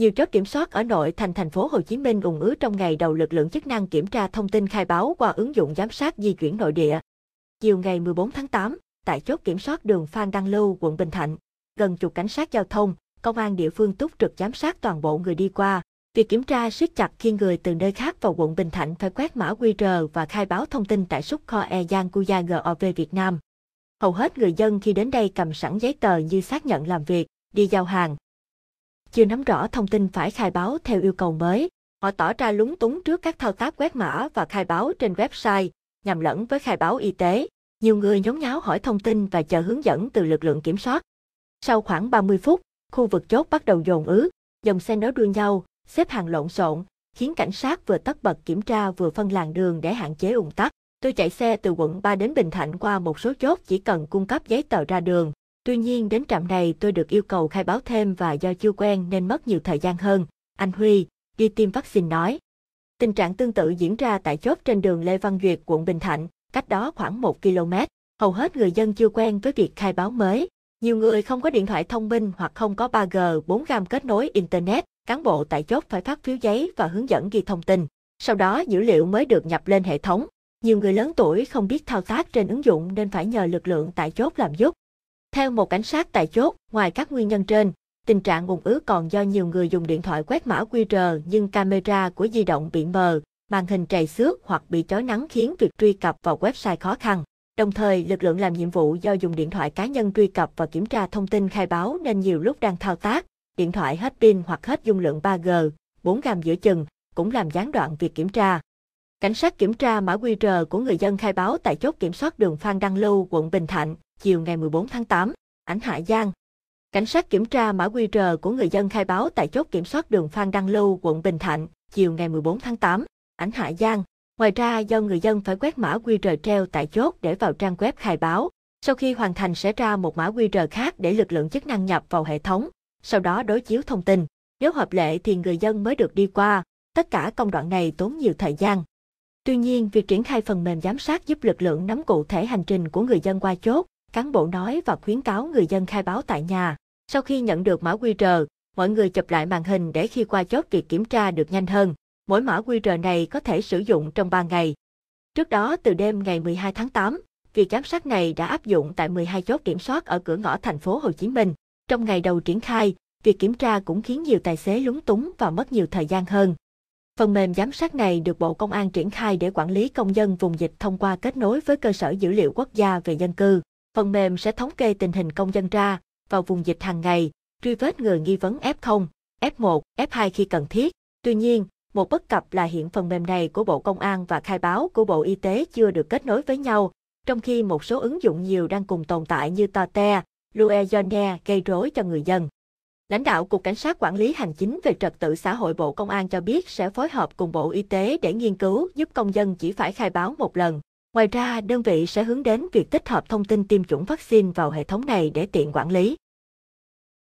Nhiều chốt kiểm soát ở nội thành thành phố Hồ Chí Minh ùn ứ trong ngày đầu lực lượng chức năng kiểm tra thông tin khai báo qua ứng dụng giám sát di chuyển nội địa. Chiều ngày 14 tháng 8, tại chốt kiểm soát đường Phan Đăng Lưu, quận Bình Thạnh, gần chục cảnh sát giao thông, công an địa phương túc trực giám sát toàn bộ người đi qua. Việc kiểm tra siết chặt khi người từ nơi khác vào quận Bình Thạnh phải quét mã QR và khai báo thông tin tại xuất kho e gian Cuya GOV Việt Nam. Hầu hết người dân khi đến đây cầm sẵn giấy tờ như xác nhận làm việc, đi giao hàng, chưa nắm rõ thông tin phải khai báo theo yêu cầu mới. Họ tỏ ra lúng túng trước các thao tác quét mã và khai báo trên website, nhầm lẫn với khai báo y tế. Nhiều người nhốn nháo hỏi thông tin và chờ hướng dẫn từ lực lượng kiểm soát. Sau khoảng 30 phút, khu vực chốt bắt đầu dồn ứ, dòng xe nối đuôi nhau, xếp hàng lộn xộn, khiến cảnh sát vừa tất bật kiểm tra vừa phân làn đường để hạn chế ủng tắc. Tôi chạy xe từ quận 3 đến Bình Thạnh qua một số chốt chỉ cần cung cấp giấy tờ ra đường, Tuy nhiên đến trạm này tôi được yêu cầu khai báo thêm và do chưa quen nên mất nhiều thời gian hơn, anh Huy, đi tiêm vaccine nói. Tình trạng tương tự diễn ra tại chốt trên đường Lê Văn Duyệt, quận Bình Thạnh, cách đó khoảng 1 km. Hầu hết người dân chưa quen với việc khai báo mới. Nhiều người không có điện thoại thông minh hoặc không có 3G, 4G kết nối Internet. Cán bộ tại chốt phải phát phiếu giấy và hướng dẫn ghi thông tin. Sau đó dữ liệu mới được nhập lên hệ thống. Nhiều người lớn tuổi không biết thao tác trên ứng dụng nên phải nhờ lực lượng tại chốt làm giúp. Theo một cảnh sát tại chốt, ngoài các nguyên nhân trên, tình trạng ủng ứ còn do nhiều người dùng điện thoại quét mã QR nhưng camera của di động bị mờ, màn hình trầy xước hoặc bị chói nắng khiến việc truy cập vào website khó khăn. Đồng thời, lực lượng làm nhiệm vụ do dùng điện thoại cá nhân truy cập và kiểm tra thông tin khai báo nên nhiều lúc đang thao tác, điện thoại hết pin hoặc hết dung lượng 3G, 4G giữa chừng, cũng làm gián đoạn việc kiểm tra. Cảnh sát kiểm tra mã QR của người dân khai báo tại chốt kiểm soát đường Phan Đăng Lưu, quận Bình Thạnh, chiều ngày 14 tháng 8, ảnh Hạ Giang. Cảnh sát kiểm tra mã QR của người dân khai báo tại chốt kiểm soát đường Phan Đăng Lưu, quận Bình Thạnh, chiều ngày 14 tháng 8, ảnh Hạ Giang. Ngoài ra do người dân phải quét mã QR treo tại chốt để vào trang web khai báo. Sau khi hoàn thành sẽ ra một mã QR khác để lực lượng chức năng nhập vào hệ thống, sau đó đối chiếu thông tin. Nếu hợp lệ thì người dân mới được đi qua. Tất cả công đoạn này tốn nhiều thời gian. Tuy nhiên, việc triển khai phần mềm giám sát giúp lực lượng nắm cụ thể hành trình của người dân qua chốt, cán bộ nói và khuyến cáo người dân khai báo tại nhà. Sau khi nhận được mã QR, mọi người chụp lại màn hình để khi qua chốt việc kiểm tra được nhanh hơn. Mỗi mã QR này có thể sử dụng trong 3 ngày. Trước đó, từ đêm ngày 12 tháng 8, việc giám sát này đã áp dụng tại 12 chốt kiểm soát ở cửa ngõ thành phố Hồ Chí Minh. Trong ngày đầu triển khai, việc kiểm tra cũng khiến nhiều tài xế lúng túng và mất nhiều thời gian hơn. Phần mềm giám sát này được Bộ Công an triển khai để quản lý công dân vùng dịch thông qua kết nối với cơ sở dữ liệu quốc gia về dân cư. Phần mềm sẽ thống kê tình hình công dân ra vào vùng dịch hàng ngày, truy vết người nghi vấn F0, F1, F2 khi cần thiết. Tuy nhiên, một bất cập là hiện phần mềm này của Bộ Công an và khai báo của Bộ Y tế chưa được kết nối với nhau, trong khi một số ứng dụng nhiều đang cùng tồn tại như Tate, Luezone gây rối cho người dân. Lãnh đạo Cục Cảnh sát Quản lý Hành chính về Trật tự xã hội Bộ Công an cho biết sẽ phối hợp cùng Bộ Y tế để nghiên cứu giúp công dân chỉ phải khai báo một lần. Ngoài ra, đơn vị sẽ hướng đến việc tích hợp thông tin tiêm chủng vaccine vào hệ thống này để tiện quản lý.